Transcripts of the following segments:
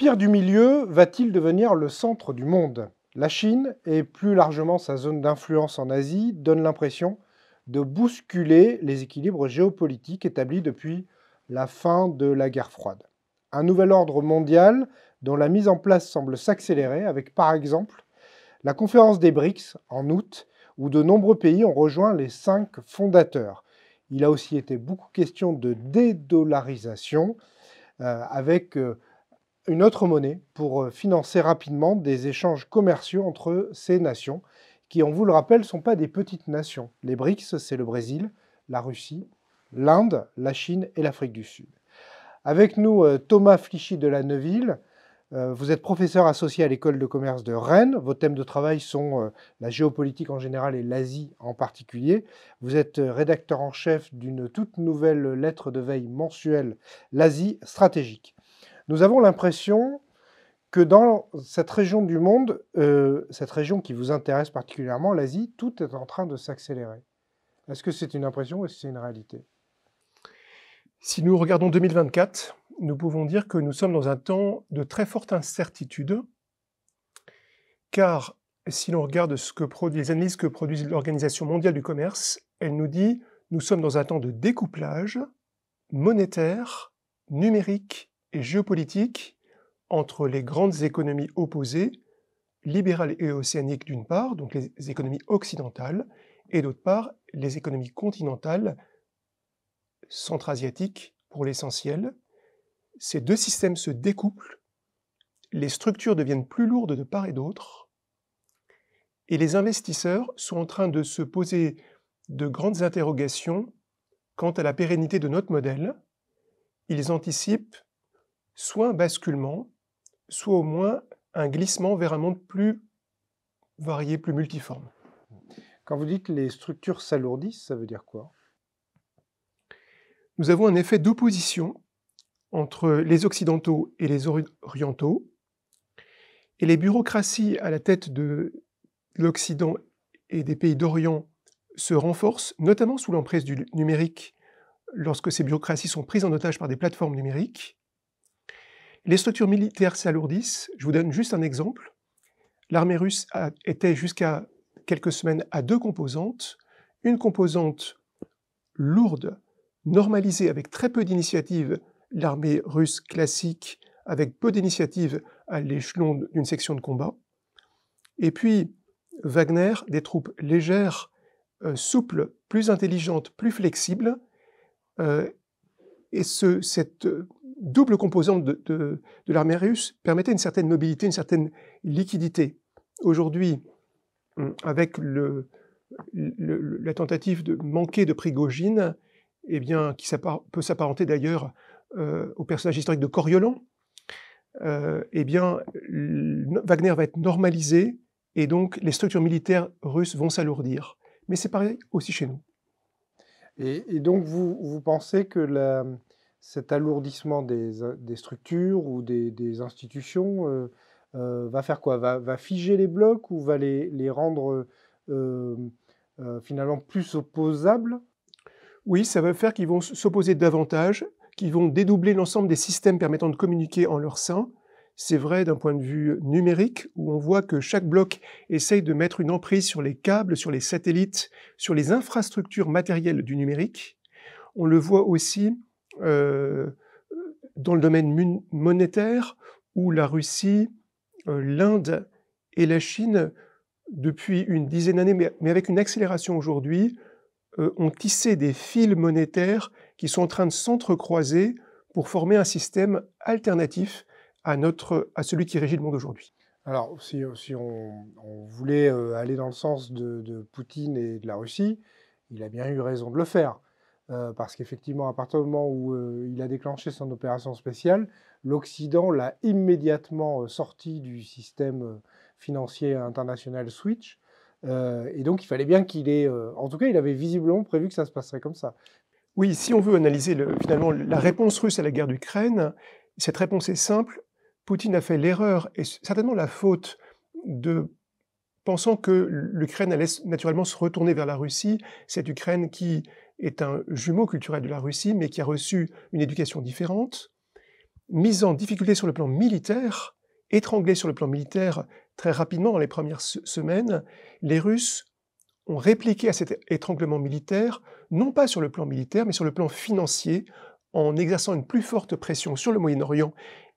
pire du milieu va-t-il devenir le centre du monde La Chine, et plus largement sa zone d'influence en Asie, donne l'impression de bousculer les équilibres géopolitiques établis depuis la fin de la guerre froide. Un nouvel ordre mondial dont la mise en place semble s'accélérer avec par exemple la conférence des BRICS en août où de nombreux pays ont rejoint les cinq fondateurs. Il a aussi été beaucoup question de dédollarisation euh, avec euh, une autre monnaie pour euh, financer rapidement des échanges commerciaux entre ces nations, qui, on vous le rappelle, ne sont pas des petites nations. Les BRICS, c'est le Brésil, la Russie, l'Inde, la Chine et l'Afrique du Sud. Avec nous, euh, Thomas Flichy de la Neuville. Euh, vous êtes professeur associé à l'école de commerce de Rennes. Vos thèmes de travail sont la géopolitique en général et l'Asie en particulier. Vous êtes rédacteur en chef d'une toute nouvelle lettre de veille mensuelle, l'Asie stratégique. Nous avons l'impression que dans cette région du monde, euh, cette région qui vous intéresse particulièrement, l'Asie, tout est en train de s'accélérer. Est-ce que c'est une impression ou est-ce que c'est une réalité Si nous regardons 2024, nous pouvons dire que nous sommes dans un temps de très forte incertitude, car si l'on regarde ce que les analyses que produit l'Organisation mondiale du commerce, elle nous dit nous sommes dans un temps de découplage monétaire, numérique et géopolitique entre les grandes économies opposées, libérales et océaniques d'une part, donc les économies occidentales, et d'autre part les économies continentales, centra-asiatiques pour l'essentiel. Ces deux systèmes se découplent, les structures deviennent plus lourdes de part et d'autre, et les investisseurs sont en train de se poser de grandes interrogations quant à la pérennité de notre modèle. Ils anticipent soit un basculement, soit au moins un glissement vers un monde plus varié, plus multiforme. Quand vous dites les structures s'alourdissent, ça veut dire quoi Nous avons un effet d'opposition entre les Occidentaux et les Orientaux, et les bureaucraties à la tête de l'Occident et des pays d'Orient se renforcent, notamment sous l'emprise du numérique, lorsque ces bureaucraties sont prises en otage par des plateformes numériques. Les structures militaires s'alourdissent. Je vous donne juste un exemple. L'armée russe était jusqu'à quelques semaines à deux composantes. Une composante lourde, normalisée avec très peu d'initiatives, l'armée russe classique, avec peu d'initiatives à l'échelon d'une section de combat. Et puis, Wagner, des troupes légères, euh, souples, plus intelligentes, plus flexibles. Euh, et ce, cette euh, double composante de, l'armée russe permettait une certaine mobilité, une certaine liquidité. Aujourd'hui, hum, avec le, la tentative de manquer de Prigogine, et eh bien, qui peut s'apparenter d'ailleurs euh, au personnage historique de Coriolan, euh, eh bien, Wagner va être normalisé et donc les structures militaires russes vont s'alourdir. Mais c'est pareil aussi chez nous. Et, donc, vous, vous, pensez que la, cet alourdissement des, structures ou des, institutions euh, euh, va faire quoi va, figer les blocs ou va les, rendre euh, finalement plus opposables Oui, ça va faire qu'ils vont s'opposer davantage, qu'ils vont dédoubler l'ensemble des systèmes permettant de communiquer en leur sein. C'est vrai d'un point de vue numérique, où on voit que chaque bloc essaye de mettre une emprise sur les câbles, sur les satellites, sur les infrastructures matérielles du numérique. On le voit aussi euh, dans le domaine monétaire où la Russie, euh, l'Inde et la Chine, depuis une dizaine d'années, mais, avec une accélération aujourd'hui, euh, ont tissé des fils monétaires qui sont en train de s'entrecroiser pour former un système alternatif à, notre, à celui qui régit le monde aujourd'hui. Alors, si, si on, voulait aller dans le sens de, Poutine et de la Russie, il a bien eu raison de le faire. Euh, parce qu'effectivement, à partir du moment où euh, il a déclenché son opération spéciale, l'Occident l'a immédiatement euh, sorti du système financier international Switch. et donc, il fallait bien qu'il ait... en tout cas, il avait visiblement prévu que ça se passerait comme ça. Oui, si on veut analyser le, finalement la réponse russe à la guerre d'Ukraine, cette réponse est simple. Poutine a fait l'erreur et certainement la faute de pensant que l'Ukraine allait naturellement se retourner vers la Russie, cette Ukraine qui est un jumeau culturel de la Russie, mais qui a reçu une éducation différente, mise en difficulté sur le plan militaire, étranglé sur le plan militaire très rapidement dans les premières semaines, les Russes ont répliqué à cet étranglement militaire, non pas sur le plan militaire, mais sur le plan financier, en exerçant une plus forte pression sur le Moyen-Orient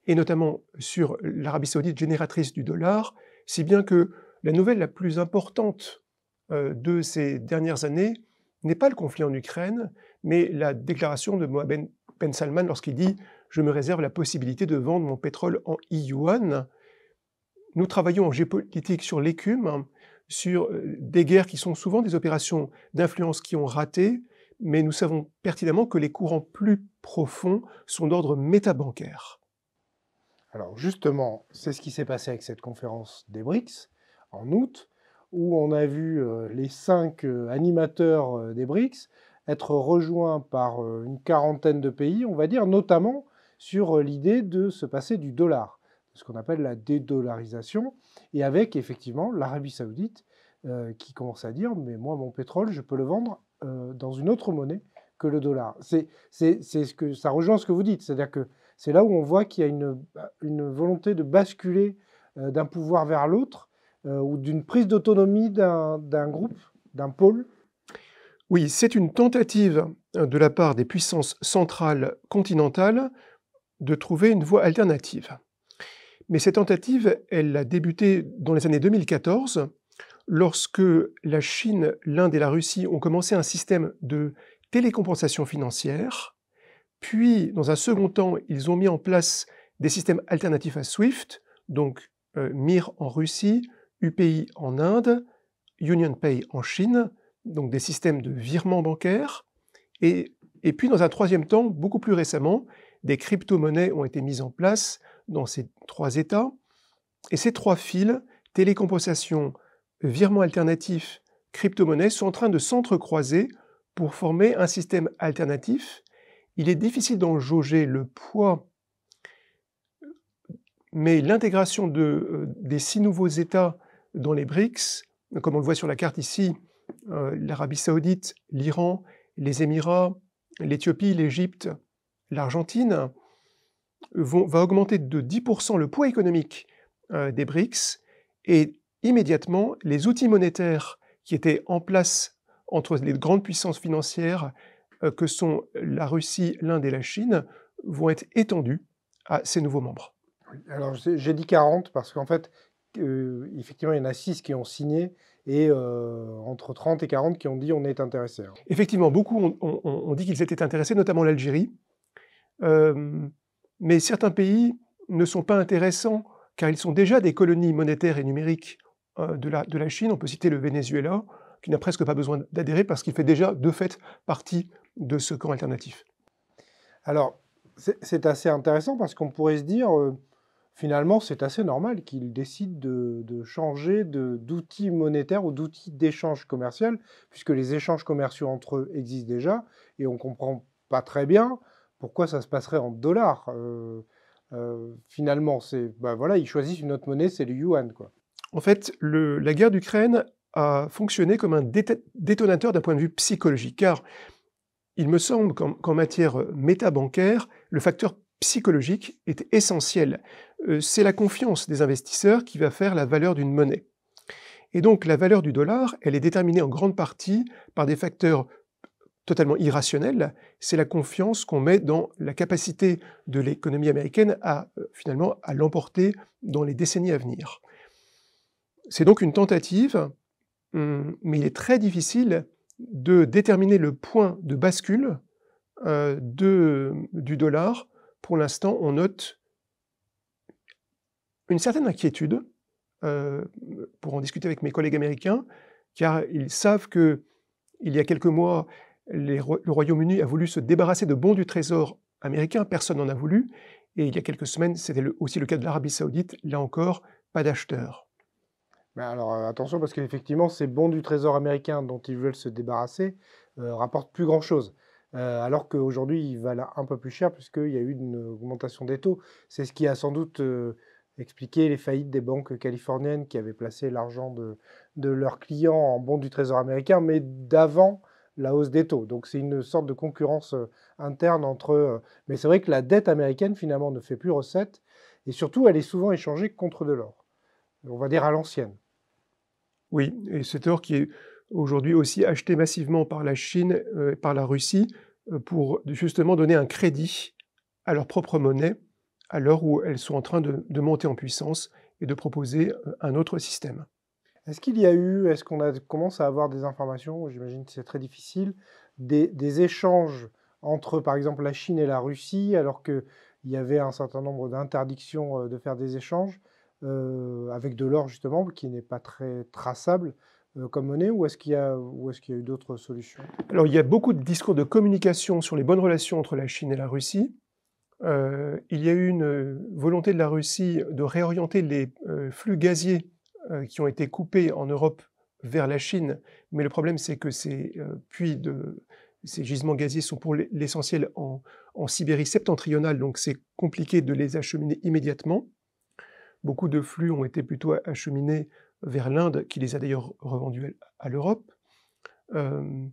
et notamment sur l'Arabie saoudite génératrice du dollar, si bien que la nouvelle la plus importante euh, de ces dernières années, n'est pas le conflit en Ukraine, mais la déclaration de Mohamed Ben Salman lorsqu'il dit Je me réserve la possibilité de vendre mon pétrole en yuan. Nous travaillons en géopolitique sur l'écume, sur euh, des guerres qui sont souvent des opérations d'influence qui ont raté, mais nous savons pertinemment que les courants plus profonds sont d'ordre métabancaire. Alors justement, c'est ce qui s'est passé avec cette conférence des BRICS en août où on a vu euh, les cinq euh, animateurs euh, des BRICS être rejoints par une quarantaine de pays, on va dire, notamment sur l'idée de se passer du dollar, ce qu'on appelle la dédollarisation, et avec effectivement l'Arabie saoudite qui commence à dire, mais moi, mon pétrole, je peux le vendre dans une autre monnaie que le dollar. C'est, c'est, c'est ce que, ça rejoint ce que vous dites, c'est-à-dire que c'est là où on voit qu'il y a une, volonté de basculer d'un pouvoir vers l'autre euh, ou d'une prise d'autonomie d'un groupe, d'un pôle Oui, c'est une tentative euh, de la part des puissances centrales continentales de trouver une voie alternative. Mais cette tentative, elle a débuté dans les années 2014, lorsque la Chine, l'Inde et la Russie ont commencé un système de télécompensation financière, puis dans un second temps, ils ont mis en place des systèmes alternatifs à SWIFT, donc euh, MIR en Russie, UPI en Inde, UnionPay en Chine, donc des systèmes de virements bancaires. Et, puis, dans un troisième temps, beaucoup plus récemment, des crypto-monnaies ont été mises en place dans ces trois États. Et ces trois fils, télécompensation, virement alternatif, crypto monnaie sont en train de s'entrecroiser pour former un système alternatif. Il est difficile d'en jauger le poids, mais l'intégration de, euh, des six nouveaux États dans les BRICS, comme on le voit sur la carte ici, euh, l'Arabie saoudite, l'Iran, les Émirats, l'Éthiopie, l'Égypte, l'Argentine, va augmenter de 10% le poids économique euh, des BRICS et immédiatement les outils monétaires qui étaient en place entre les grandes puissances financières euh, que sont la Russie, l'Inde et la Chine vont être étendus à ces nouveaux membres. Alors j'ai dit 40 parce qu'en fait, effectivement, il y en a 6 qui ont signé et euh, entre 30 et 40 qui ont dit on est intéressé. Hein. Effectivement, beaucoup ont, dit qu'ils étaient intéressés, notamment l'Algérie. Euh, mais certains pays ne sont pas intéressants car ils sont déjà des colonies monétaires et numériques euh, de la, de la Chine. On peut citer le Venezuela, qui n'a presque pas besoin d'adhérer parce qu'il fait déjà de fait partie de ce camp alternatif. Alors, c'est assez intéressant parce qu'on pourrait se dire, finalement, c'est assez normal qu'ils décident de, changer d'outil monétaire ou d'outil d'échange commercial, puisque les échanges commerciaux entre eux existent déjà, et on ne comprend pas très bien pourquoi ça se passerait en dollars. Euh, euh, finalement, c'est bah voilà, ils choisissent une autre monnaie, c'est le yuan. Quoi. En fait, la guerre d'Ukraine a fonctionné comme un détonateur d'un point de vue psychologique, car il me semble qu'en matière matière métabancaire, le facteur psychologique est essentiel. Euh, c'est la confiance des investisseurs qui va faire la valeur d'une monnaie. Et donc la valeur du dollar, elle est déterminée en grande partie par des facteurs totalement irrationnels. C'est la confiance qu'on met dans la capacité de l'économie américaine à euh, finalement à l'emporter dans les décennies à venir. C'est donc une tentative, hum, mais il est très difficile de déterminer le point de bascule euh, de, du dollar pour l'instant, on note une certaine inquiétude, euh, pour en discuter avec mes collègues américains, car ils savent que, il y a quelques mois, le Royaume-Uni a voulu se débarrasser de bons du trésor américain, personne n'en a voulu, et il y a quelques semaines, c'était aussi le cas de l'Arabie saoudite, là encore, pas d'acheteurs. Mais ben alors euh, attention parce qu'effectivement, ces bons du Trésor américain dont ils veulent se débarrasser euh, rapportent plus grand-chose. Euh, alors qu'aujourd'hui, il va un peu plus cher puisqu'il y a eu une augmentation des taux. C'est ce qui a sans doute euh, expliqué les faillites des banques californiennes qui avaient placé l'argent de, de leurs clients en bons du Trésor américain, mais d'avant la hausse des taux. Donc c'est une sorte de concurrence euh, interne entre... Mais c'est vrai que la dette américaine, finalement, ne fait plus recette, et surtout, elle est souvent échangée contre de l'or. On va dire à l'ancienne. Oui, et cet or qui est aujourd'hui aussi achetés massivement par la Chine, et euh, par la Russie, euh, pour justement donner un crédit à leur propre monnaie, à l'heure où elles sont en train de, monter en puissance et de proposer euh, un autre système. Est-ce qu'il y a eu, est-ce qu'on commence à avoir des informations, j'imagine que c'est très difficile, des, échanges entre par exemple la Chine et la Russie, alors qu'il y avait un certain nombre d'interdictions de faire des échanges, avec de l'or justement, qui n'est pas très traçable. Euh, comme monnaie ou est-ce qu'il y, a, est qu'il y a eu d'autres solutions Alors il y a beaucoup de discours de communication sur les bonnes relations entre la Chine et la Russie. Euh, il y a eu une euh, volonté de la Russie de réorienter les flux gaziers qui ont été coupés en Europe vers la Chine, mais le problème c'est que ces puits de ces gisements gaziers sont pour l'essentiel en, en, Sibérie septentrionale, donc c'est compliqué de les acheminer immédiatement. Beaucoup de flux ont été plutôt acheminés vers l'Inde, qui les a d'ailleurs revendus à l'Europe. Euh,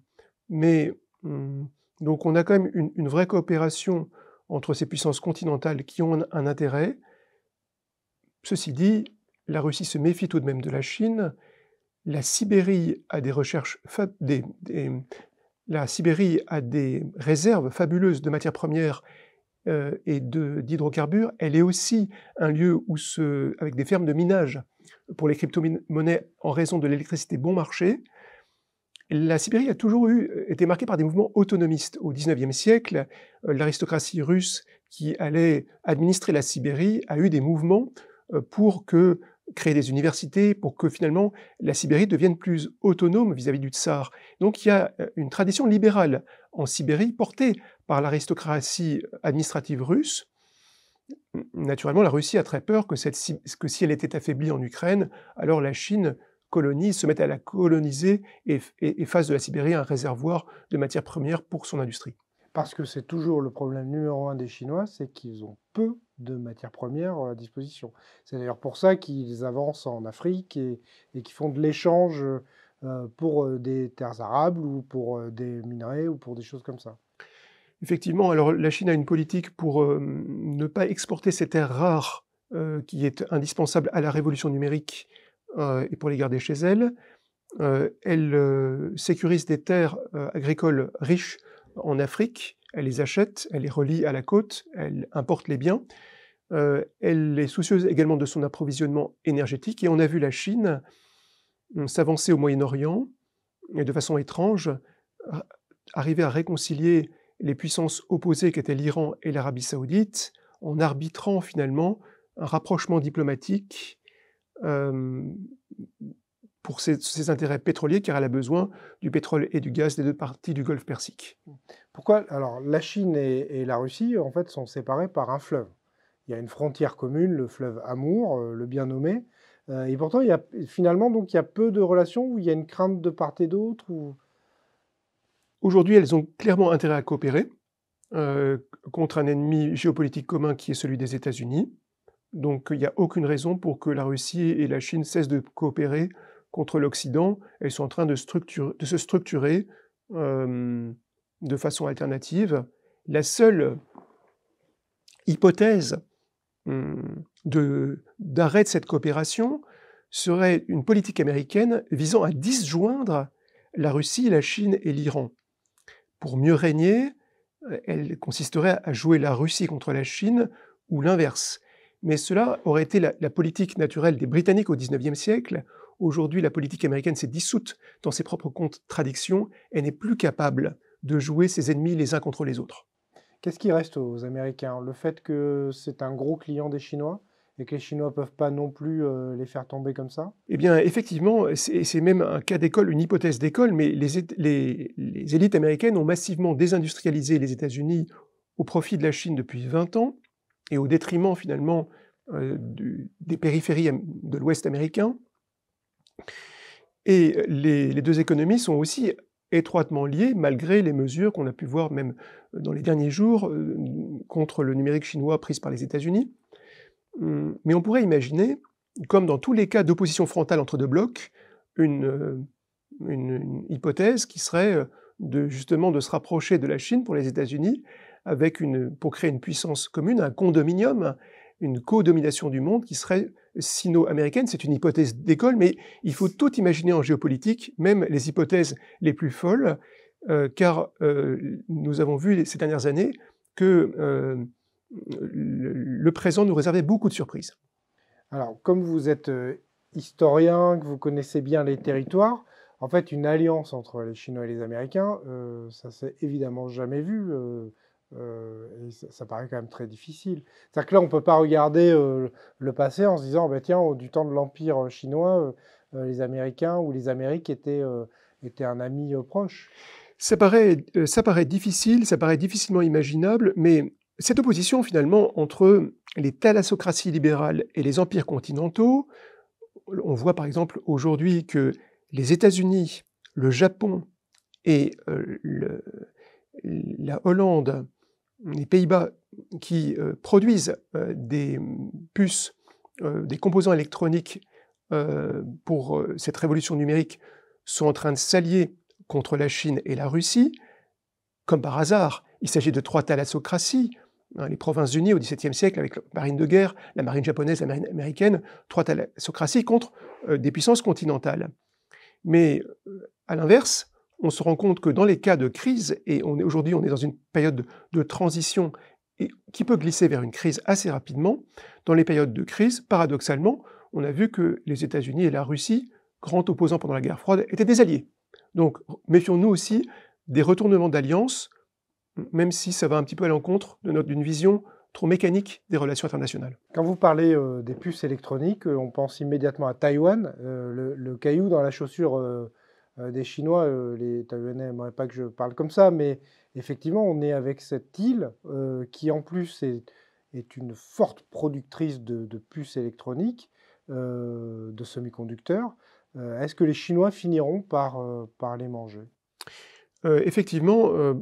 mais hmm, donc on a quand même une, vraie coopération entre ces puissances continentales qui ont un, intérêt. Ceci dit, la Russie se méfie tout de même de la Chine. La Sibérie a des recherches, la Sibérie a des réserves fabuleuses de matières premières euh, et d'hydrocarbures, elle est aussi un lieu où se, avec des fermes de minage pour les crypto-monnaies en raison de l'électricité bon marché. La Sibérie a toujours euh, été marquée par des mouvements autonomistes. Au XIXe siècle, euh, l'aristocratie russe qui allait administrer la Sibérie a eu des mouvements pour que créer des universités pour que finalement la Sibérie devienne plus autonome vis à -vis du tsar. Donc il y a une tradition libérale en Sibérie portée par l'aristocratie euh, administrative russe, naturellement, la Russie a très peur que, si elle était affaiblie en Ukraine, alors la Chine colonise, se mette à la coloniser et, fasse de la Sibérie un réservoir de matières premières pour son industrie. Parce que c'est toujours le problème numéro un des Chinois, c'est qu'ils ont peu de matières premières euh, à disposition. C'est d'ailleurs pour ça qu'ils avancent en Afrique et, et qu'ils font de l'échange euh, pour des terres arables ou pour des minerais ou pour des choses comme ça. Effectivement, alors la Chine a une politique pour euh, ne pas exporter ces terres rares euh, qui est indispensable à la révolution numérique euh, et pour les garder chez elle. elle sécurise des terres agricoles riches en Afrique, elle les achète, elle les relie à la côte, elle importe les biens. elle est soucieuse également de son approvisionnement énergétique et on a vu la Chine s'avancer au Moyen-Orient et de façon étrange arriver à réconcilier les puissances opposées qu'étaient l'Iran et l'Arabie saoudite, en arbitrant finalement un rapprochement diplomatique euh, pour ses, intérêts pétroliers, car elle a besoin du pétrole et du gaz des deux parties du Golfe Persique. Pourquoi Alors, la Chine et, la Russie, en fait, sont séparées par un fleuve. Il y a une frontière commune, le fleuve Amour, euh, le bien nommé. Euh, et pourtant, il y a, finalement, donc, il y a peu de relations où il y a une crainte de part et d'autre ou... Aujourd'hui, elles ont clairement intérêt à coopérer euh, contre un ennemi géopolitique commun qui est celui des États-Unis. Donc il n'y a aucune raison pour que la Russie et la Chine cessent de coopérer contre l'Occident. Elles sont en train de, se structurer euh, de façon alternative. La seule hypothèse hmm, d'arrêt de cette coopération serait une politique américaine visant à disjoindre la Russie, la Chine et l'Iran pour mieux régner, elle consisterait à jouer la Russie contre la Chine ou l'inverse. Mais cela aurait été la, politique naturelle des Britanniques au XIXe siècle. Aujourd'hui, la politique américaine s'est dissoute dans ses propres contradictions Elle n'est plus capable de jouer ses ennemis les uns contre les autres. Qu'est-ce qui reste aux Américains Le fait que c'est un gros client des Chinois et que les Chinois ne peuvent pas non plus euh, les faire tomber comme ça Eh bien, effectivement, c'est même un cas d'école, une hypothèse d'école, mais les, élites américaines ont massivement désindustrialisé les États-Unis au profit de la Chine depuis 20 ans et au détriment finalement euh, des périphéries de l'Ouest américain. Et les, deux économies sont aussi étroitement liées malgré les mesures qu'on a pu voir même dans les derniers jours euh, contre le numérique chinois prises par les États-Unis. Hum, mais on pourrait imaginer, comme dans tous les cas d'opposition frontale entre deux blocs, une, euh, hypothèse qui serait euh, de, justement de se rapprocher de la Chine pour les États-Unis, avec une, pour créer une puissance commune, un condominium, une co-domination du monde qui serait sino-américaine. C'est une hypothèse d'école, mais il faut tout imaginer en géopolitique, même les hypothèses les plus folles, euh, car nous avons vu ces dernières années que le, présent nous réservait beaucoup de surprises. Alors, comme vous êtes euh, historien, que vous connaissez bien les territoires, en fait, une alliance entre les Chinois et les Américains, euh, ça s'est évidemment jamais vu. Euh, ça, paraît quand même très difficile. C'est-à-dire que là, on ne peut pas regarder le passé en se disant, bah, tiens, du temps de l'Empire chinois, les Américains ou les Amériques étaient, étaient un ami proche. Ça paraît, ça paraît difficile, ça paraît difficilement imaginable, mais cette opposition finalement entre les thalassocraties libérales et les empires continentaux, on voit par exemple aujourd'hui que les États-Unis, le Japon et euh, la Hollande, les Pays-Bas qui euh, produisent euh, des puces, des composants électroniques pour cette révolution numérique sont en train de s'allier contre la Chine et la Russie. Comme par hasard, il s'agit de trois thalassocraties, Hein, les provinces unies au XVIIe siècle avec la marine de guerre, la marine japonaise, la marine américaine, trois thalassocraties contre euh, des puissances continentales. Mais euh, à l'inverse, on se rend compte que dans les cas de crise, et aujourd'hui on est dans une période de transition qui peut glisser vers une crise assez rapidement, dans les périodes de crise, paradoxalement, on a vu que les États-Unis et la Russie, grands opposants pendant la guerre froide, étaient des alliés. Donc méfions-nous aussi des retournements d'alliance même si ça va un petit peu à l'encontre d'une vision trop mécanique des relations internationales. Quand vous parlez euh, des puces électroniques, euh, on pense immédiatement à Taïwan, euh, le, caillou dans la chaussure des Chinois. les Taïwanais n'aimeraient pas que je parle comme ça, mais effectivement, on est avec cette île qui, en plus, est, une forte productrice de, puces électroniques, de semi-conducteurs. Est-ce que les Chinois finiront par les manger euh, effectivement, euh,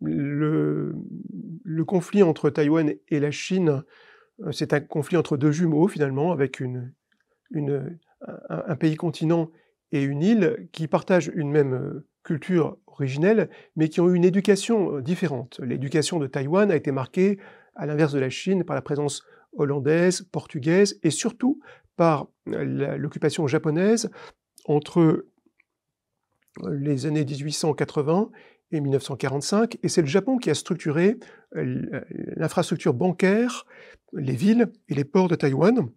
le, le, conflit entre Taïwan et la Chine, euh, c'est un conflit entre deux jumeaux finalement, avec une, une, un, pays continent et une île qui partagent une même culture originelle, mais qui ont eu une éducation différente. L'éducation de Taïwan a été marquée, à l'inverse de la Chine, par la présence hollandaise, portugaise et surtout par l'occupation japonaise entre les années 1880 et 1945, et c'est le Japon qui a structuré euh, l'infrastructure bancaire, les villes et les ports de Taïwan.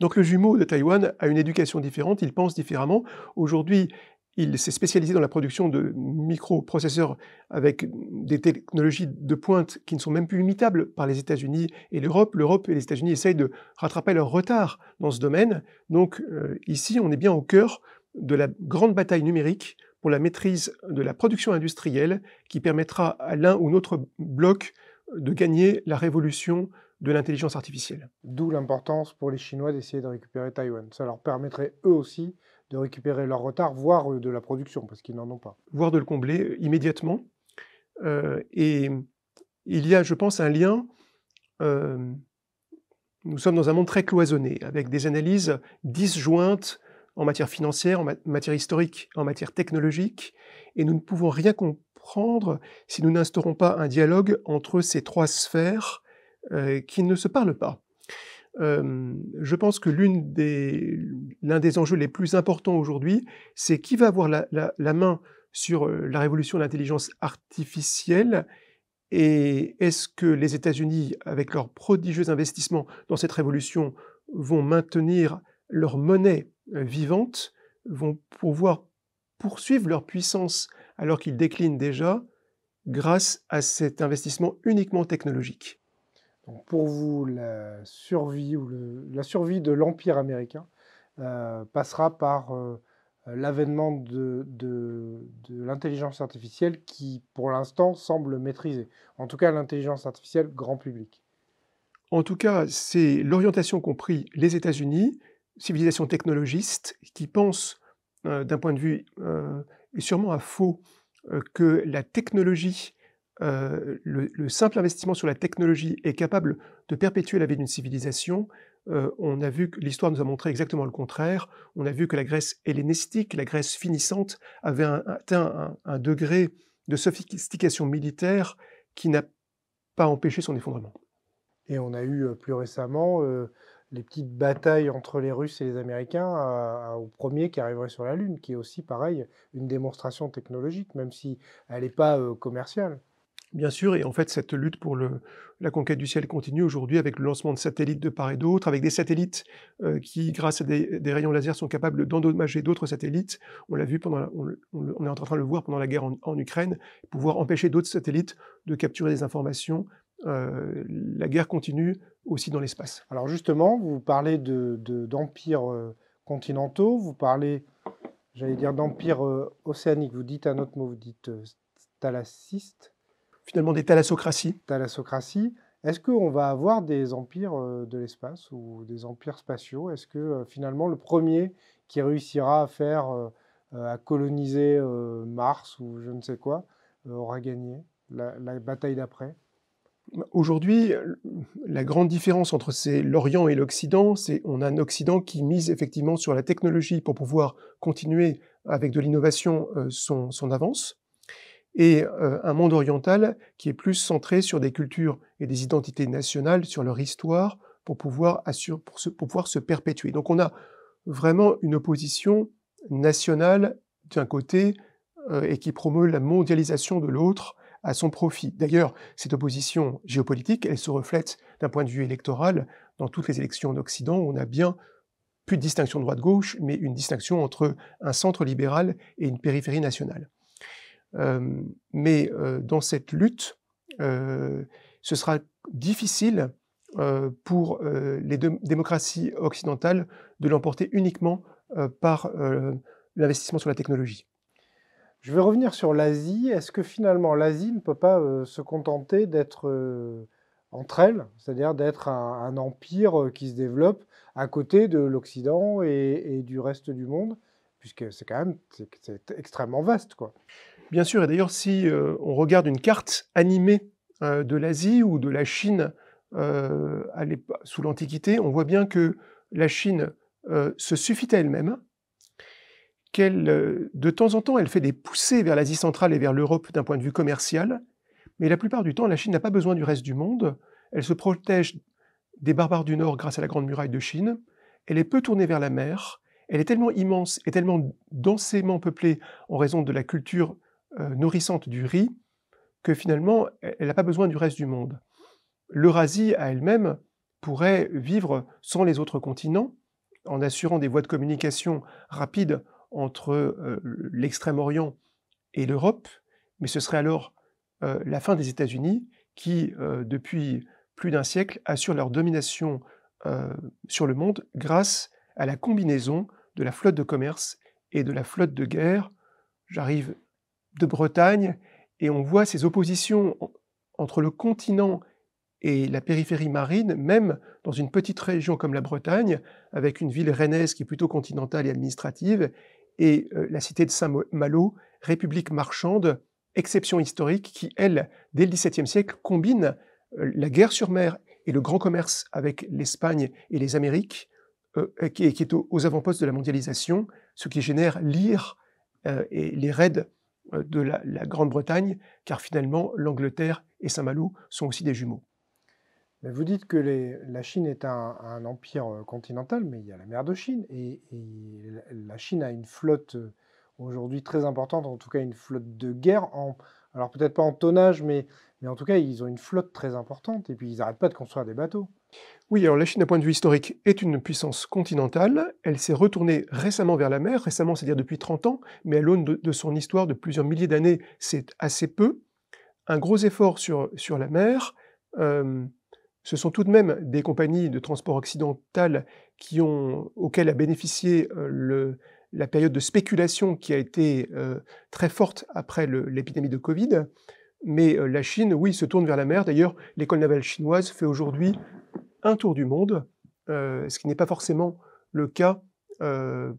Donc le jumeau de Taïwan a une éducation différente, il pense différemment. Aujourd'hui, il s'est spécialisé dans la production de microprocesseurs avec des technologies de pointe qui ne sont même plus imitables par les États-Unis et l'Europe. L'Europe et les États-Unis essayent de rattraper leur retard dans ce domaine. Donc euh, ici, on est bien au cœur de la grande bataille numérique pour la maîtrise de la production industrielle qui permettra à l'un ou l'autre bloc de gagner la révolution de l'intelligence artificielle. D'où l'importance pour les Chinois d'essayer de récupérer Taïwan. Ça leur permettrait eux aussi de récupérer leur retard, voire euh, de la production, parce qu'ils n'en ont pas. Voire de le combler euh, immédiatement. Euh, et il y a, je pense, un lien. nous sommes dans un monde très cloisonné, avec des analyses disjointes en matière financière, en matière historique, en matière technologique, et nous ne pouvons rien comprendre si nous n'instaurons pas un dialogue entre ces trois sphères euh, qui ne se parlent pas. Euh, je pense que l'un des, enjeux les plus importants aujourd'hui, c'est qui va avoir la, la main sur euh, la révolution de l'intelligence artificielle et est-ce que les États-Unis, avec leurs prodigieux investissements dans cette révolution, vont maintenir leurs monnaies euh, vivantes vont pouvoir poursuivre leur puissance alors qu'ils déclinent déjà grâce à cet investissement uniquement technologique. Donc pour vous, la survie, ou la survie de l'Empire américain euh, passera par euh, l'avènement de, de l'intelligence artificielle qui, pour l'instant, semble maîtrisée. En tout cas, l'intelligence artificielle grand public. En tout cas, c'est l'orientation qu'ont pris les États-Unis civilisation technologiste qui pense euh, d'un point de vue, euh, sûrement à faux, euh, que la technologie, le, simple investissement sur la technologie est capable de perpétuer la vie d'une civilisation, on a vu que l'histoire nous a montré exactement le contraire. On a vu que la Grèce hellénistique, la Grèce finissante, avait atteint un, degré de sophistication militaire qui n'a pas empêché son effondrement. Et on a eu plus récemment les petites batailles entre les Russes et les Américains au premier qui arriverait sur la Lune, qui est aussi, pareil, une démonstration technologique, même si elle n'est pas euh, commerciale. Bien sûr, et en fait, cette lutte pour la conquête du ciel continue aujourd'hui avec le lancement de satellites de part et d'autre, avec des satellites euh, qui, grâce à des, rayons laser, sont capables d'endommager d'autres satellites. On l'a vu pendant, on, est en train de le voir pendant la guerre en, en Ukraine, pouvoir empêcher d'autres satellites de capturer des informations euh, la guerre continue aussi dans l'espace. Alors justement, vous parlez d'empires euh, continentaux, vous parlez, j'allais dire, d'empires euh, océaniques. Vous dites un autre mot, vous dites thalassistes. Finalement, des thalassocraties. Thalassocraties. Est-ce qu'on va avoir des empires de l'espace ou des empires spatiaux Est-ce que finalement le premier qui réussira à faire, à coloniser Mars ou je ne sais quoi, aura gagné la bataille d'après Aujourd'hui, la grande différence entre l'Orient et l'Occident, c'est qu'on a un Occident qui mise effectivement sur la technologie pour pouvoir continuer avec de l'innovation euh, son, avance, et euh, un monde oriental qui est plus centré sur des cultures et des identités nationales, sur leur histoire, pour pouvoir, se, perpétuer. Donc on a vraiment une opposition nationale d'un côté euh, et qui promeut la mondialisation de l'autre à son profit. D'ailleurs, cette opposition géopolitique, elle se reflète d'un point de vue électoral dans toutes les élections en d'Occident on a bien plus de distinction droite-gauche, mais une distinction entre un centre libéral et une périphérie nationale. Euh, mais euh, dans cette lutte, euh, ce sera difficile pour les démocraties occidentales de l'emporter uniquement par l'investissement sur la technologie. Je vais revenir sur l'Asie. Est-ce que finalement l'Asie ne peut pas euh, se contenter d'être euh, entre elles, c'est-à-dire d'être un, empire euh, qui se développe à côté de l'Occident et, du reste du monde, puisque c'est quand même extrêmement vaste, quoi. Bien sûr, et d'ailleurs, si on regarde une carte animée de l'Asie ou de la Chine sous l'Antiquité, on voit bien que la Chine se suffit à elle-même, euh, de temps en temps, elle fait des poussées vers l'Asie centrale et vers l'Europe d'un point de vue commercial, mais la plupart du temps, la Chine n'a pas besoin du reste du monde. Elle se protège des barbares du Nord grâce à la Grande Muraille de Chine. Elle est peu tournée vers la mer. Elle est tellement immense et tellement densément peuplée en raison de la culture euh, nourrissante du riz que finalement, elle n'a pas besoin du reste du monde. L'Eurasie à elle-même pourrait vivre sans les autres continents en assurant des voies de communication rapides entre euh, l'Extrême-Orient et l'Europe, mais ce serait alors euh, la fin des États-Unis qui, euh, depuis plus d'un siècle, assurent leur domination sur le monde grâce à la combinaison de la flotte de commerce et de la flotte de guerre. J'arrive de Bretagne et on voit ces oppositions entre le continent et la périphérie marine, même dans une petite région comme la Bretagne, avec une ville rennaise qui est plutôt continentale et administrative, et euh, la cité de Saint-Malo, république marchande, exception historique qui, elle, dès le XVIIe siècle, combine euh, la guerre sur mer et le grand commerce avec l'Espagne et les Amériques, euh, qui, est aux avant-postes de la mondialisation, ce qui génère l'ire et les raids de la Grande-Bretagne, car finalement l'Angleterre et Saint-Malo sont aussi des jumeaux vous dites que les, la Chine est un, empire euh, continental, mais il y a la mer de Chine. Et, la Chine a une flotte euh, aujourd'hui très importante, en tout cas une flotte de guerre. En, alors peut-être pas en tonnage, mais, mais en tout cas, ils ont une flotte très importante. Et puis, ils n'arrêtent pas de construire des bateaux. Oui, alors la Chine, d'un point de vue historique, est une puissance continentale. Elle s'est retournée récemment vers la mer, récemment, c'est-à-dire depuis 30 ans, mais à l'aune de, son histoire de plusieurs milliers d'années, c'est assez peu. Un gros effort sur, sur la mer. Euh, ce sont tout de même des compagnies de transport occidentales auxquelles a bénéficié euh, la période de spéculation qui a été euh, très forte après l'épidémie de Covid. Mais euh, la Chine, oui, se tourne vers la mer. D'ailleurs, l'école navale chinoise fait aujourd'hui un tour du monde, ce qui n'est pas forcément le cas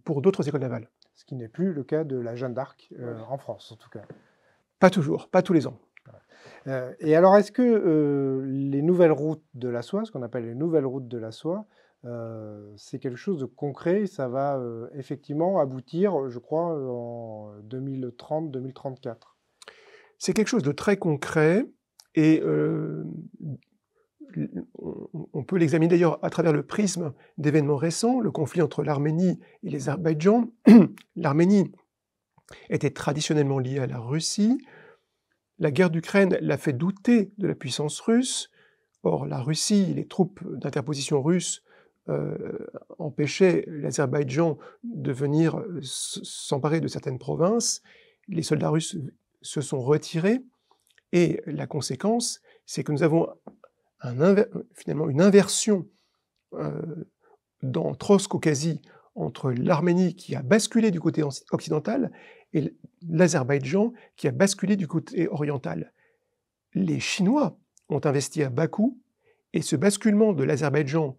pour d'autres écoles navales. Ce qui n'est plus le cas de la Jeanne d'Arc en France, en tout cas. Pas toujours, pas tous les ans. Euh, et alors, est-ce que euh, les nouvelles routes de la soie, ce qu'on appelle les nouvelles routes de la soie, euh, c'est quelque chose de concret Ça va effectivement aboutir, je crois, en 2030-2034. C'est quelque chose de très concret et on peut l'examiner d'ailleurs à travers le prisme d'événements récents, le conflit entre l'Arménie et l'Azerbaïdjan. L'Arménie était traditionnellement liée à la Russie. La guerre d'Ukraine l'a fait douter de la puissance russe. Or, la Russie, les troupes d'interposition russes euh, empêchaient l'Azerbaïdjan de venir s'emparer de certaines provinces. Les soldats russes se sont retirés. Et la conséquence, c'est que nous avons finalement une inversion euh, dans Trosk-Caucasie entre l'Arménie qui a basculé du côté occidental et l'Azerbaïdjan qui a basculé du côté oriental. Les Chinois ont investi à Bakou et ce basculement de l'Azerbaïdjan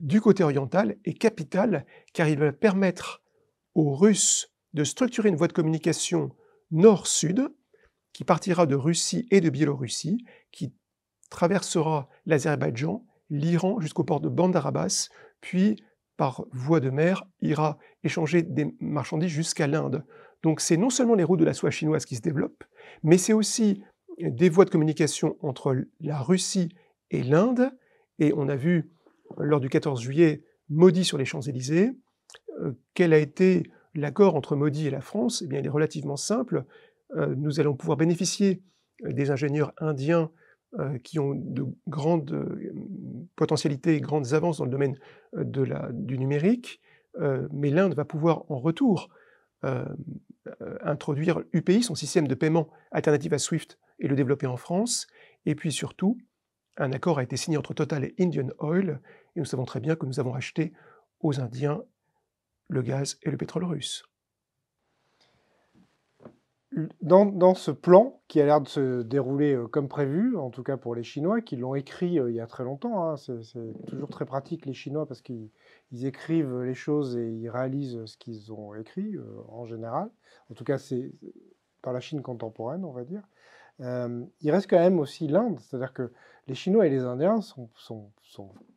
du côté oriental est capital car il va permettre aux Russes de structurer une voie de communication nord-sud qui partira de Russie et de Biélorussie, qui traversera l'Azerbaïdjan, l'Iran jusqu'au port de Bandar Abbas, puis par voie de mer ira échanger des marchandises jusqu'à l'Inde. Donc c'est non seulement les routes de la soie chinoise qui se développent, mais c'est aussi des voies de communication entre la Russie et l'Inde. Et on a vu lors du 14 juillet Modi sur les Champs-Élysées, euh, quel a été l'accord entre Modi et la France Eh bien, il est relativement simple. Euh, nous allons pouvoir bénéficier des ingénieurs indiens euh, qui ont de grandes potentialités et grandes avances dans le domaine du numérique, mais l'Inde va pouvoir en retour euh, introduire UPI, son système de paiement alternatif à SWIFT, et le développer en France. Et puis surtout, un accord a été signé entre Total et Indian Oil, et nous savons très bien que nous avons acheté aux Indiens le gaz et le pétrole russe dans, ce plan, qui a l'air de se dérouler euh, comme prévu, en tout cas pour les Chinois, qui l'ont écrit euh, il y a très longtemps, hein, c'est, toujours très pratique les Chinois parce qu'ils écrivent les choses et ils réalisent ce qu'ils ont écrit euh, en général. En tout cas, c'est par la Chine contemporaine, on va dire. il reste quand même aussi l'Inde, c'est-à-dire que les Chinois et les Indiens sont, sont,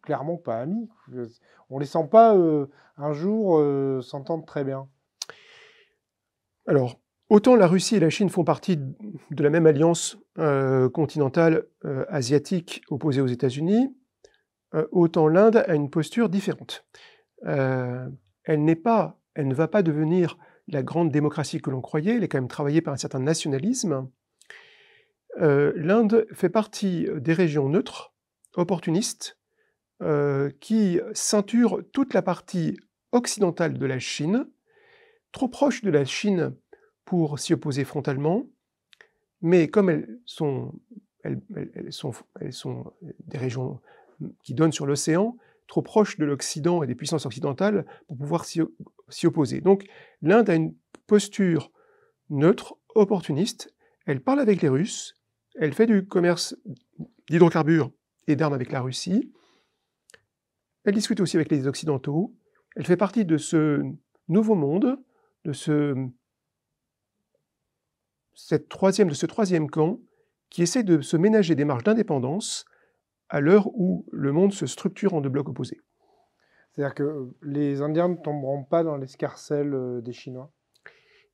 clairement pas amis. On les sent pas un jour s'entendre très bien. Alors, Autant la Russie et la Chine font partie de la même alliance euh, continentale euh, asiatique opposée aux États-Unis, euh, autant l'Inde a une posture différente. elle n'est pas, elle ne va pas devenir la grande démocratie que l'on croyait, elle est quand même travaillée par un certain nationalisme. L'Inde fait partie des régions neutres, opportunistes, qui ceinturent toute la partie occidentale de la Chine, trop proche de la Chine pour s'y opposer frontalement, mais comme elles sont, elles, sont, elles sont des régions qui donnent sur l'océan, trop proches de l'Occident et des puissances occidentales pour pouvoir s'y opposer. Donc l'Inde a une posture neutre, opportuniste, elle parle avec les Russes, elle fait du commerce d'hydrocarbures et d'armes avec la Russie, elle discute aussi avec les Occidentaux, elle fait partie de ce nouveau monde, de ce cette troisième, de ce troisième camp qui essaie de se ménager des marges d'indépendance à l'heure où le monde se structure en deux blocs opposés. C'est-à-dire que euh, les Indiens ne tomberont pas dans l'escarcelle euh, des Chinois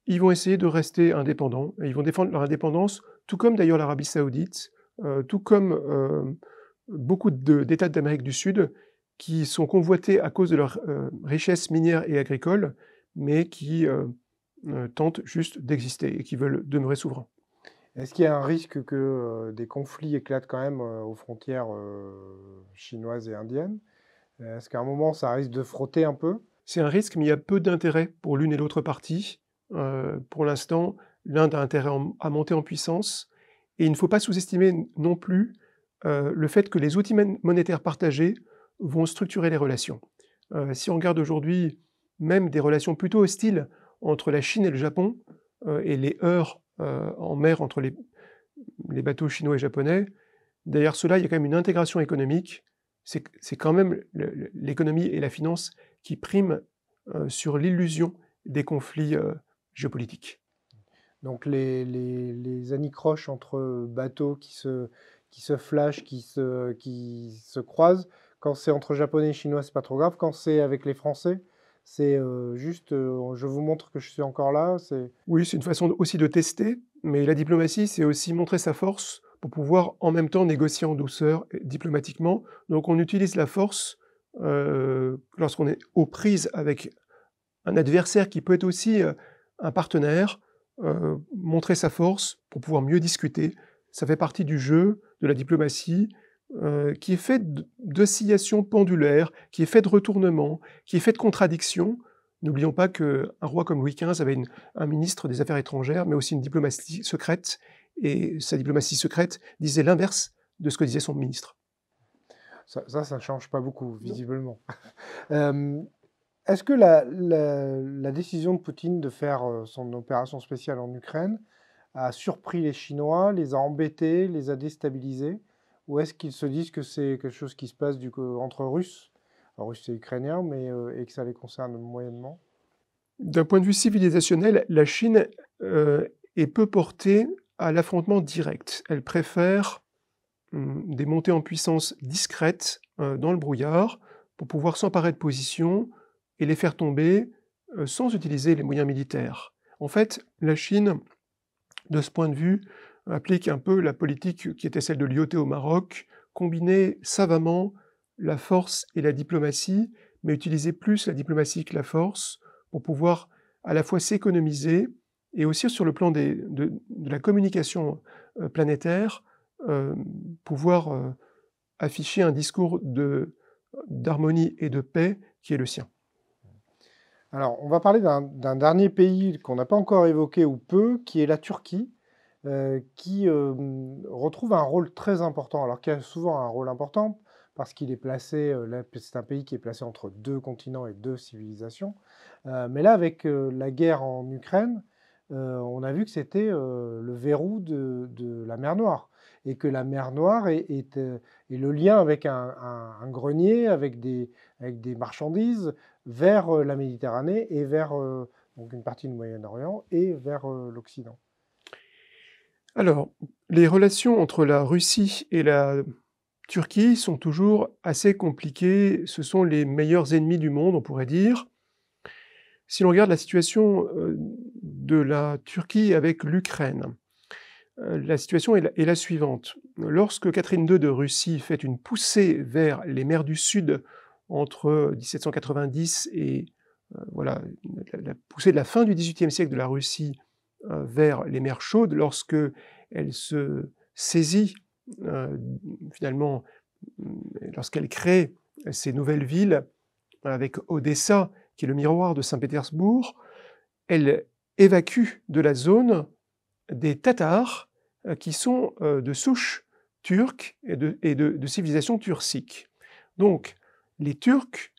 Ils vont essayer de rester indépendants, et ils vont défendre leur indépendance, tout comme d'ailleurs l'Arabie saoudite, euh, tout comme beaucoup d'États d'Amérique du Sud qui sont convoités à cause de leur richesses richesse minière et agricole, mais qui euh, tentent juste d'exister et qui veulent demeurer souverains. Est-ce qu'il y a un risque que euh, des conflits éclatent quand même euh, aux frontières chinoises et indiennes Est-ce qu'à un moment, ça risque de frotter un peu C'est un risque, mais il y a peu d'intérêt pour l'une et l'autre partie. pour l'instant, l'Inde a intérêt à monter en puissance. Et il ne faut pas sous-estimer non plus le fait que les outils monétaires partagés vont structurer les relations. si on regarde aujourd'hui même des relations plutôt hostiles entre la Chine et le Japon euh, et les heurts euh, en mer entre les, bateaux chinois et japonais, derrière cela, il y a quand même une intégration économique. C'est quand même l'économie et la finance qui priment euh, sur l'illusion des conflits géopolitiques. Donc les, les, les, anicroches entre bateaux qui se, qui se flashent, qui se, qui se croisent, quand c'est entre japonais et chinois, c'est pas trop grave. Quand c'est avec les Français, c'est juste, je vous montre que je suis encore là. C'est oui, c'est une façon aussi de tester, mais la diplomatie, c'est aussi montrer sa force pour pouvoir en même temps négocier en douceur, et diplomatiquement. Donc, on utilise la force lorsqu'on est aux prises avec un adversaire qui peut être aussi un partenaire, montrer sa force pour pouvoir mieux discuter. Ça fait partie du jeu de la diplomatie euh, qui est fait d'oscillations pendulaires, qui est fait de retournements, qui est fait de contradictions. N'oublions pas qu'un roi comme Louis XV avait un ministre des Affaires étrangères, mais aussi une diplomatie secrète, et sa diplomatie secrète disait l'inverse de ce que disait son ministre. Ça, ça ne change pas beaucoup, visiblement. Euh, est-ce que la, décision de Poutine de faire euh, son opération spéciale en Ukraine a surpris les Chinois, les a embêtés, les a déstabilisés ou est-ce qu'ils se disent que c'est quelque chose qui se passe du entre Russes, Russes et Ukrainiens, mais, euh, et que ça les concerne moyennement D'un point de vue civilisationnel, la Chine euh, est peu portée à l'affrontement direct. Elle préfère hum, des montées en puissance discrètes euh, dans le brouillard pour pouvoir s'emparer de positions et les faire tomber sans utiliser les moyens militaires. En fait, la Chine, de ce point de vue, applique un peu la politique qui était celle de l'IOT au Maroc, combiner savamment la force et la diplomatie, mais utiliser plus la diplomatie que la force pour pouvoir à la fois s'économiser et aussi sur le plan de, la communication euh, planétaire, euh, pouvoir euh, afficher un discours d'harmonie et de paix qui est le sien. Alors, on va parler d'un dernier pays qu'on n'a pas encore évoqué ou peu, qui est la Turquie. Euh, qui euh, retrouve un rôle très important, alors qu'il a souvent un rôle important parce qu'il est placé, euh, c'est un pays qui est placé entre deux continents et deux civilisations. mais là, avec la guerre en Ukraine, on a vu que c'était le verrou de, la mer Noire et que la mer Noire est, le lien avec un, un grenier, avec des, avec des, marchandises vers la Méditerranée et vers donc une partie du Moyen-Orient et vers l'Occident. Alors, les relations entre la Russie et la Turquie sont toujours assez compliquées. Ce sont les meilleurs ennemis du monde, on pourrait dire. Si l'on regarde la situation euh, de la Turquie avec l'Ukraine, euh, la situation est la, suivante. Lorsque Catherine II de Russie fait une poussée vers les mers du Sud entre 1790 et euh, voilà, la, la, poussée de la fin du XVIIIe siècle de la Russie euh, vers les mers chaudes lorsque elle se saisit euh, finalement mm, lorsqu'elle crée ces nouvelles villes euh, avec Odessa, qui est le miroir de Saint-Pétersbourg, elle évacue de la zone des Tatars qui sont de souche turque et de, civilisation turcique. Donc, les Turcs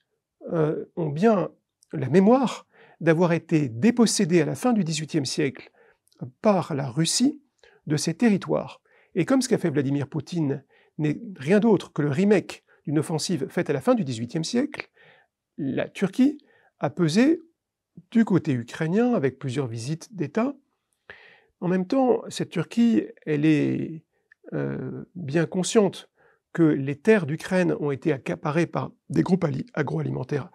ont bien la mémoire d'avoir été dépossédé à la fin du XVIIIe siècle par la Russie de ses territoires. Et comme ce qu'a fait Vladimir Poutine n'est rien d'autre que le remake d'une offensive faite à la fin du XVIIIe siècle, la Turquie a pesé du côté ukrainien avec plusieurs visites d'État. En même temps, cette Turquie, elle est euh, bien consciente que les terres d'Ukraine ont été accaparées par des groupes agroalimentaires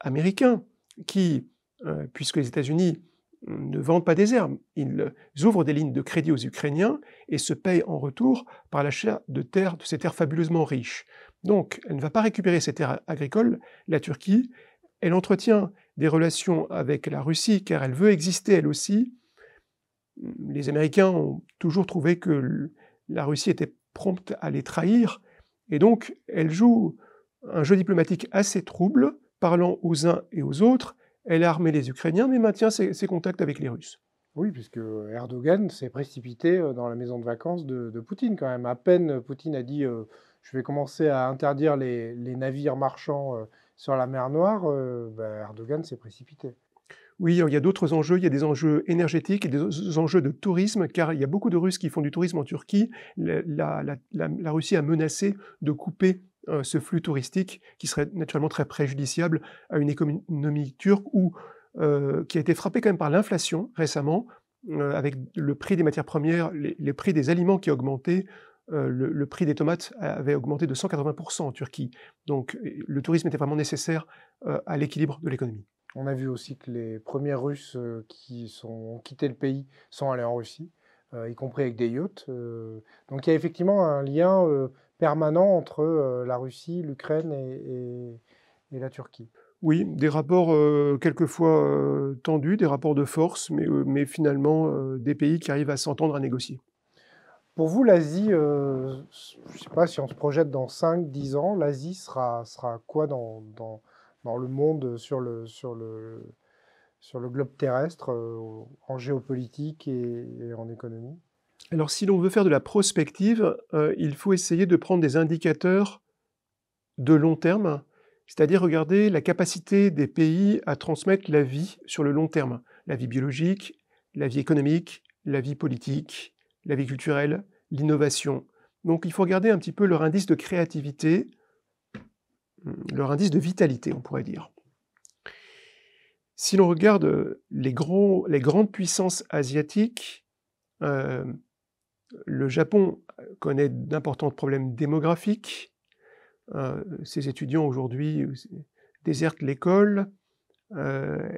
américains qui euh, puisque les États-Unis mm, ne vendent pas des armes. Ils euh, ouvrent des lignes de crédit aux Ukrainiens et se payent en retour par l'achat de terres, de ces terres fabuleusement riches. Donc, elle ne va pas récupérer ces terres agricoles, la Turquie. Elle entretient des relations avec la Russie car elle veut exister elle aussi. Mm, les Américains ont toujours trouvé que la Russie était prompte à les trahir et donc elle joue un jeu diplomatique assez trouble, parlant aux uns et aux autres elle a armé les Ukrainiens, mais maintient ses, contacts avec les Russes. Oui, puisque Erdogan s'est précipité euh, dans la maison de vacances de, Poutine quand même. À peine euh, Poutine a dit euh, je vais commencer à interdire les, navires marchands sur la mer Noire bah, Erdogan s'est précipité. Oui, il y a d'autres enjeux. Il y a des enjeux énergétiques et des enjeux de tourisme, car il y a beaucoup de Russes qui font du tourisme en Turquie. la Russie a menacé de couper euh, ce flux touristique qui serait naturellement très préjudiciable à une économie turque ou euh, qui a été frappée quand même par l'inflation récemment, euh, avec le prix des matières premières, les, prix des aliments qui ont augmenté. Le, prix des tomates avait augmenté de 180% en Turquie. Donc le tourisme était vraiment nécessaire à l'équilibre de l'économie. On a vu aussi que les premiers Russes qui sont, ont quitté le pays sont allés en Russie, y compris avec des yachts. donc il y a effectivement un lien permanent entre euh, la Russie, l'Ukraine et, la Turquie. Oui, des rapports euh, quelquefois euh, tendus, des rapports de force, mais, finalement des pays qui arrivent à s'entendre à négocier. Pour vous, l'Asie, je ne sais pas si on se projette dans 5-10 ans, l'Asie sera, quoi dans, le monde sur le, globe terrestre, en géopolitique et en économie alors si l'on veut faire de la prospective, euh, il faut essayer de prendre des indicateurs de long terme, c'est-à-dire regarder la capacité des pays à transmettre la vie sur le long terme, la vie biologique, la vie économique, la vie politique, la vie culturelle, l'innovation. Donc il faut regarder un petit peu leur indice de créativité, hmm, leur indice de vitalité, on pourrait dire. Si l'on regarde les, grandes puissances asiatiques, euh, le Japon connaît d'importants problèmes démographiques. Euh, ses étudiants aujourd'hui euh, désertent l'école. Euh,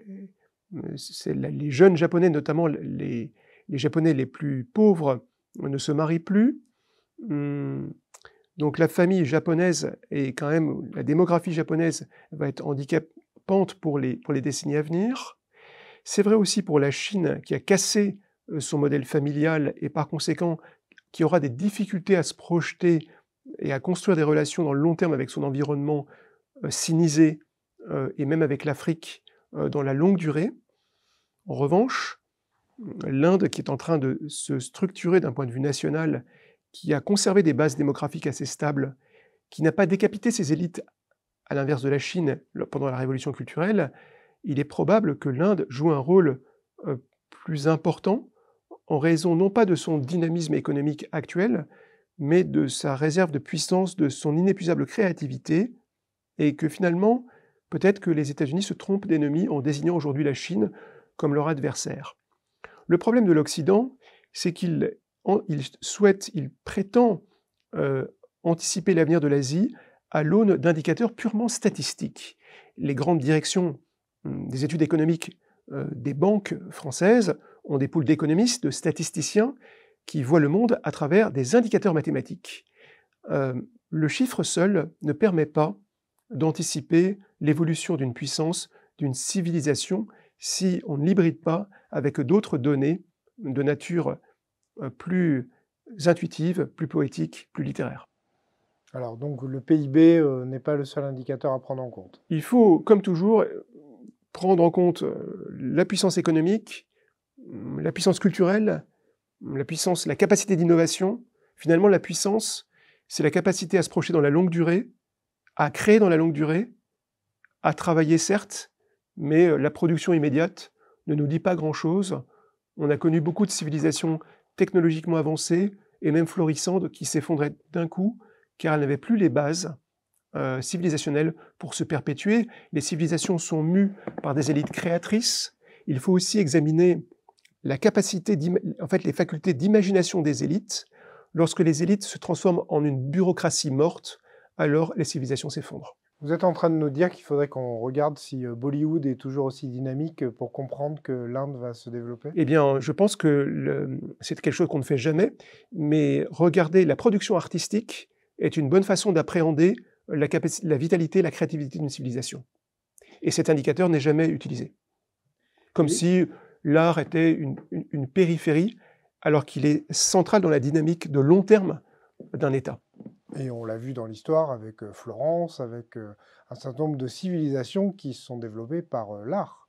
les jeunes japonais, notamment les, japonais les plus pauvres, ne se marient plus. Hum, donc la famille japonaise et quand même la démographie japonaise va être handicapante pour les décennies à venir. C'est vrai aussi pour la Chine qui a cassé euh, son modèle familial et par conséquent qui aura des difficultés à se projeter et à construire des relations dans le long terme avec son environnement cynisé euh, sinisé euh, et même avec l'Afrique dans la longue durée. En revanche, l'Inde qui est en train de se structurer d'un point de vue national, qui a conservé des bases démographiques assez stables, qui n'a pas décapité ses élites à l'inverse de la Chine pendant la révolution culturelle, il est probable que l'Inde joue un rôle plus important en raison non pas de son dynamisme économique actuel, mais de sa réserve de puissance, de son inépuisable créativité, et que finalement, peut-être que les États-Unis se trompent d'ennemis en désignant aujourd'hui la Chine comme leur adversaire. Le problème de l'Occident, c'est qu'il souhaite, il prétend euh, anticiper l'avenir de l'Asie à l'aune d'indicateurs purement statistiques. Les grandes directions hum, des études économiques euh, des banques françaises on dépoule d'économistes, de statisticiens qui voient le monde à travers des indicateurs mathématiques. Euh, le chiffre seul ne permet pas d'anticiper l'évolution d'une puissance, d'une civilisation, si on ne l'hybride pas avec d'autres données de nature euh, plus intuitive, plus poétique, plus littéraire. Alors donc le PIB euh, n'est pas le seul indicateur à prendre en compte. Il faut, comme toujours, prendre en compte la puissance économique, la puissance culturelle, la puissance, la capacité d'innovation, finalement la puissance, c'est la capacité à se projeter dans la longue durée, à créer dans la longue durée, à travailler certes, mais euh, la production immédiate ne nous dit pas grand-chose. On a connu beaucoup de civilisations technologiquement avancées et même florissantes qui s'effondraient d'un coup car elles n'avaient plus les bases euh, civilisationnelles pour se perpétuer. Les civilisations sont mues par des élites créatrices. Il faut aussi examiner la capacité, en fait, les facultés d'imagination des élites lorsque les élites se transforment en une bureaucratie morte, alors les civilisations s'effondrent. Vous êtes en train de nous dire qu'il faudrait qu'on regarde si euh, Bollywood est toujours aussi dynamique euh, pour comprendre que l'Inde va se développer Eh bien, je pense que c'est quelque chose qu'on ne fait jamais, mais regarder la production artistique est une bonne façon d'appréhender la, la vitalité, la créativité d'une civilisation. Et cet indicateur n'est jamais utilisé. Comme si l'art était une, périphérie, alors qu'il est central dans la dynamique de long terme d'un État. Et on l'a vu dans l'histoire avec euh, Florence, avec euh, un certain nombre de civilisations qui se sont développées par euh, l'art.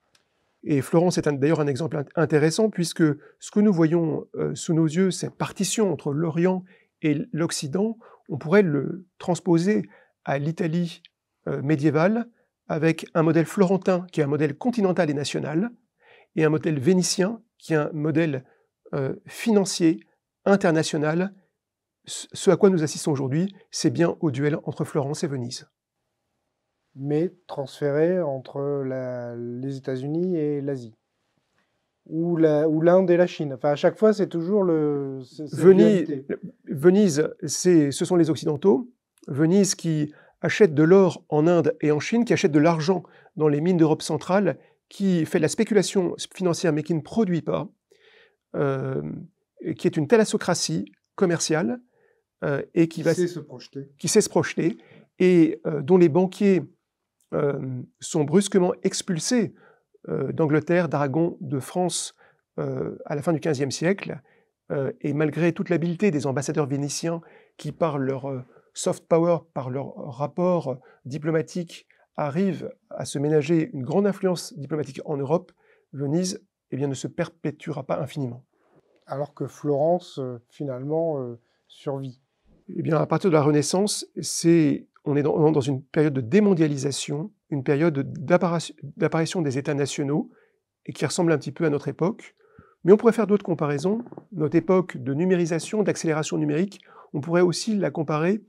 Et Florence est d'ailleurs un exemple intéressant puisque ce que nous voyons sous nos yeux, cette partition entre l'Orient et l'Occident, on pourrait le transposer à l'Italie médiévale avec un modèle florentin qui est un modèle continental et national, et un modèle vénitien qui est un modèle euh, financier international. Ce à quoi nous assistons aujourd'hui, c'est bien au duel entre Florence et Venise. Mais transféré entre la, les États-Unis et l'Asie ou l'Inde et la Chine. Enfin, à chaque fois, c'est toujours le. Venise. Venise, c'est ce sont les Occidentaux. Venise qui achète de l'or en Inde et en Chine, qui achète de l'argent dans les mines d'Europe centrale, qui fait de la spéculation financière mais qui ne produit pas, euh, qui est une thalassocratie commerciale euh, et qui, va sait se projeter, qui sait et euh, dont les banquiers sont brusquement expulsés d'Angleterre, d'Aragon, de France à la fin du XVe siècle. et malgré toute l'habileté des ambassadeurs vénitiens qui, par leur soft power, par leur rapport diplomatique, arrive à se ménager une grande influence diplomatique en Europe, Venise eh bien, ne se perpétuera pas infiniment. Alors que Florence, euh, finalement, euh, survit Eh bien, à partir de la Renaissance, c'est, on est dans, une période de démondialisation, une période d'apparition des États nationaux, et qui ressemble un petit peu à notre époque. Mais on pourrait faire d'autres comparaisons. Notre époque de numérisation, d'accélération numérique, on pourrait aussi la comparer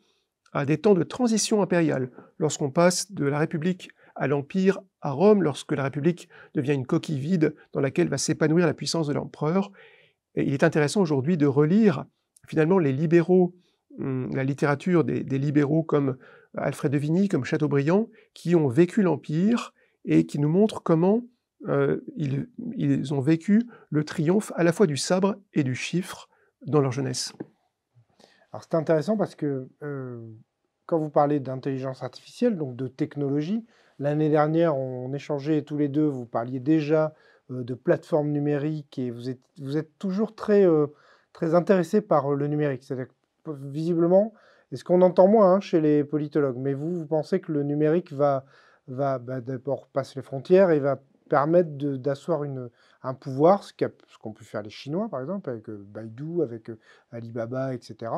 à des temps de transition impériale, lorsqu'on passe de la République à l'Empire, à Rome, lorsque la République devient une coquille vide dans laquelle va s'épanouir la puissance de l'empereur. Et il est intéressant aujourd'hui de relire finalement les libéraux, hum, la littérature des, libéraux comme Alfred de Vigny, comme Chateaubriand, qui ont vécu l'Empire et qui nous montrent comment euh, ils ont vécu le triomphe à la fois du sabre et du chiffre dans leur jeunesse. Alors c'est intéressant parce que euh, quand vous parlez d'intelligence artificielle, donc de technologie, l'année dernière on échangeait tous les deux, vous parliez déjà euh, de plateformes numériques et vous êtes, toujours très, euh, très intéressé par le numérique. C'est-à-dire visiblement, et ce qu'on entend moins hein, chez les politologues, mais vous, vous pensez que le numérique va, va bah, d'abord passer les frontières et va permettent d'asseoir un pouvoir, ce qu'ont pu faire les Chinois, par exemple, avec euh, Baidu, avec euh, Alibaba, etc.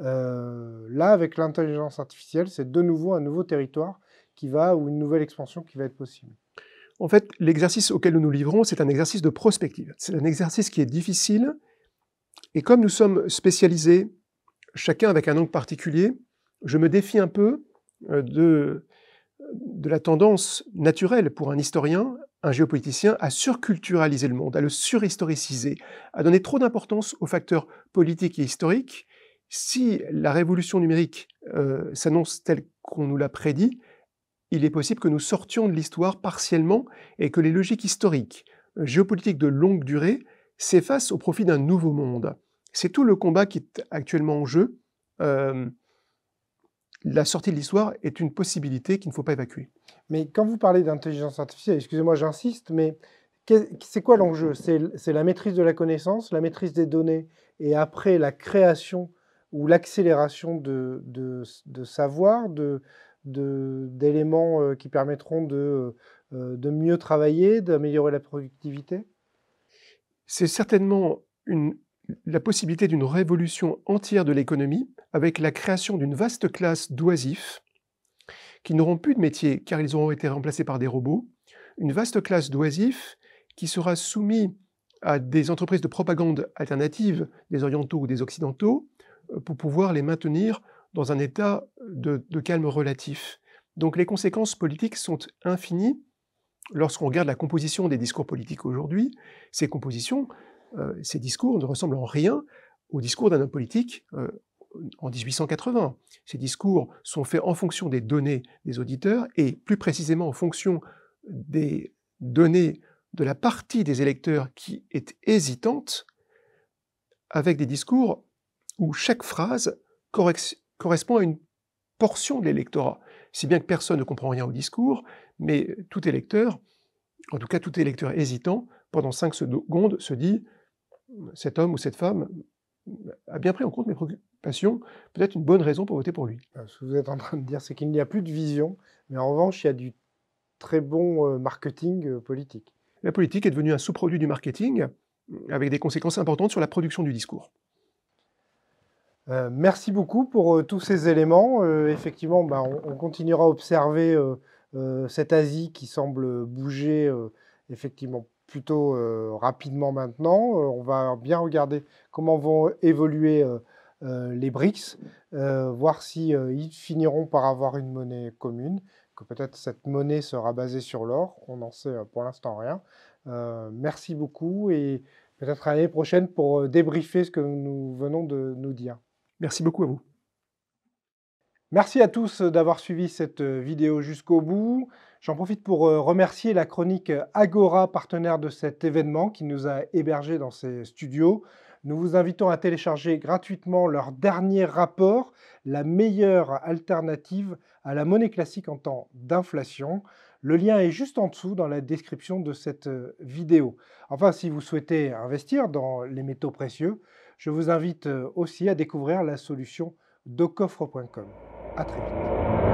Euh, là, avec l'intelligence artificielle, c'est de nouveau un nouveau territoire qui va, ou une nouvelle expansion qui va être possible. En fait, l'exercice auquel nous nous livrons, c'est un exercice de prospective. C'est un exercice qui est difficile, et comme nous sommes spécialisés, chacun avec un angle particulier, je me défie un peu de, de la tendance naturelle pour un historien un géopoliticien a surculturalisé le monde, a le surhistoricisé, a donné trop d'importance aux facteurs politiques et historiques. Si la révolution numérique euh, s'annonce telle qu'on nous l'a prédit, il est possible que nous sortions de l'histoire partiellement et que les logiques historiques, géopolitiques de longue durée, s'effacent au profit d'un nouveau monde. C'est tout le combat qui est actuellement en jeu. Euh, la sortie de l'histoire est une possibilité qu'il ne faut pas évacuer. Mais quand vous parlez d'intelligence artificielle, excusez-moi, j'insiste, mais c'est quoi l'enjeu C'est la maîtrise de la connaissance, la maîtrise des données, et après la création ou l'accélération de, de, savoir, d'éléments euh, qui permettront euh, de, mieux travailler, d'améliorer la productivité C'est certainement une, la possibilité d'une révolution entière de l'économie avec la création d'une vaste classe d'oisifs qui n'auront plus de métier car ils auront été remplacés par des robots, une vaste classe d'oisifs qui sera soumise à des entreprises de propagande alternative, des orientaux ou des occidentaux, euh, pour pouvoir les maintenir dans un état de calme relatif. Donc les conséquences politiques sont infinies lorsqu'on regarde la composition des discours politiques aujourd'hui. Ces compositions, euh, ces discours ne ressemblent en rien aux discours d'un homme politique euh, en 1880. Ces discours sont faits en fonction des données des auditeurs et plus précisément en fonction des données de la partie des électeurs qui est hésitante, avec des discours où chaque phrase correspond à une portion de l'électorat. Si bien que personne ne comprend rien au discours, mais tout électeur, en tout cas tout électeur hésitant, pendant 5 secondes se dit cet homme ou cette femme a bien pris en compte mes préoccupations, peut-être une bonne raison pour voter pour lui. Euh, ce que vous êtes en train de dire, c'est qu'il n'y a plus de vision, mais en revanche, il y a du très bon euh, marketing euh, politique. La politique est devenue un sous-produit du marketing, avec des conséquences importantes sur la production du discours. merci beaucoup pour tous ces éléments. effectivement, bah, on, on, continuera à observer cette Asie qui semble bouger effectivement plutôt euh, rapidement maintenant. Euh, on va bien regarder comment vont évoluer euh, les BRICS, voir s'ils finiront par avoir une monnaie commune, que peut-être cette monnaie sera basée sur l'or. On n'en sait pour l'instant rien. merci beaucoup et peut-être à l'année prochaine pour débriefer ce que nous venons de nous dire. Merci beaucoup à vous. Merci à tous d'avoir suivi cette vidéo jusqu'au bout. J'en profite pour euh, remercier la chronique euh, Agora, partenaire de cet événement qui nous a hébergés dans ses studios. Nous vous invitons à télécharger gratuitement leur dernier rapport, la meilleure alternative à la monnaie classique en temps d'inflation. Le lien est juste en dessous dans la description de cette euh, vidéo. Enfin, si vous souhaitez investir dans les métaux précieux, je vous invite aussi à découvrir la solution docoffre.com. A très vite.